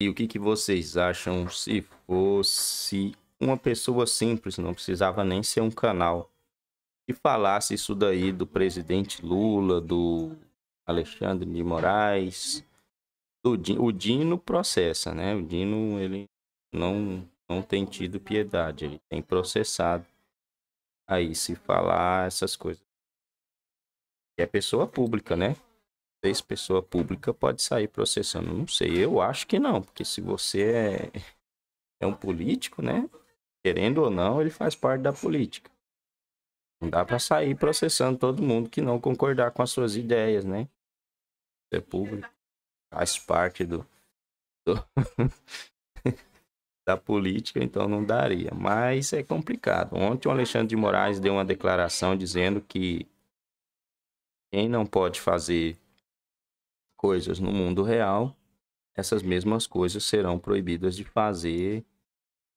E o que, que vocês acham se fosse uma pessoa simples, não precisava nem ser um canal, que falasse isso daí do presidente Lula, do Alexandre de Moraes, do Dino, o Dino processa, né? O Dino ele não não tem tido piedade, ele tem processado. Aí se falar essas coisas. é pessoa pública, né? Talvez pessoa pública pode sair processando. Não sei, eu acho que não, porque se você é, é um político, né? Querendo ou não, ele faz parte da política. Não dá para sair processando todo mundo que não concordar com as suas ideias, né? é público faz parte do, do da política, então não daria. Mas é complicado. Ontem o Alexandre de Moraes deu uma declaração dizendo que quem não pode fazer coisas no mundo real, essas mesmas coisas serão proibidas de fazer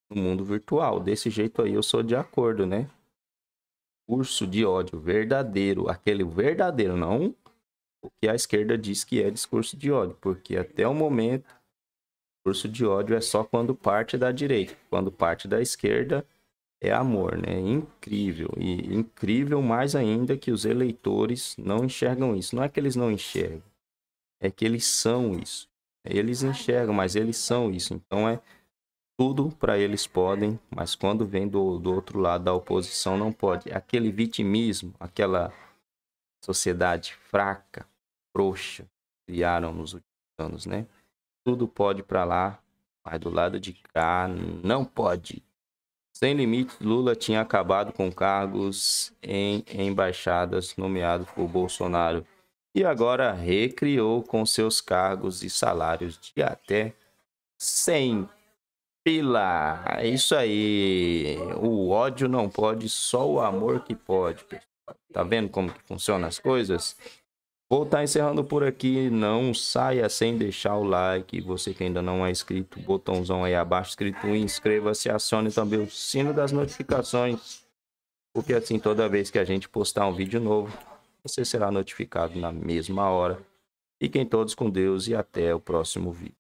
no mundo virtual. Desse jeito aí eu sou de acordo, né? Curso de ódio verdadeiro, aquele verdadeiro, não o que a esquerda diz que é discurso de ódio, porque até o momento discurso de ódio é só quando parte da direita, quando parte da esquerda é amor, né? Incrível e incrível mais ainda que os eleitores não enxergam isso. Não é que eles não enxergam, é que eles são isso. Eles enxergam, mas eles são isso. Então é tudo para eles podem, mas quando vem do, do outro lado da oposição não pode. Aquele vitimismo, aquela sociedade fraca, frouxa, criaram nos últimos anos, né? Tudo pode para lá, mas do lado de cá não pode. Sem limites, Lula tinha acabado com cargos em embaixadas nomeados por Bolsonaro e agora recriou com seus cargos e salários de até 100 pila. É isso aí. O ódio não pode, só o amor que pode. Tá vendo como que funcionam as coisas? Vou estar tá encerrando por aqui. Não saia sem deixar o like. Você que ainda não é inscrito, botãozão aí abaixo escrito inscreva-se, acione também o sino das notificações. Porque é assim, toda vez que a gente postar um vídeo novo, você será notificado na mesma hora. Fiquem todos com Deus e até o próximo vídeo.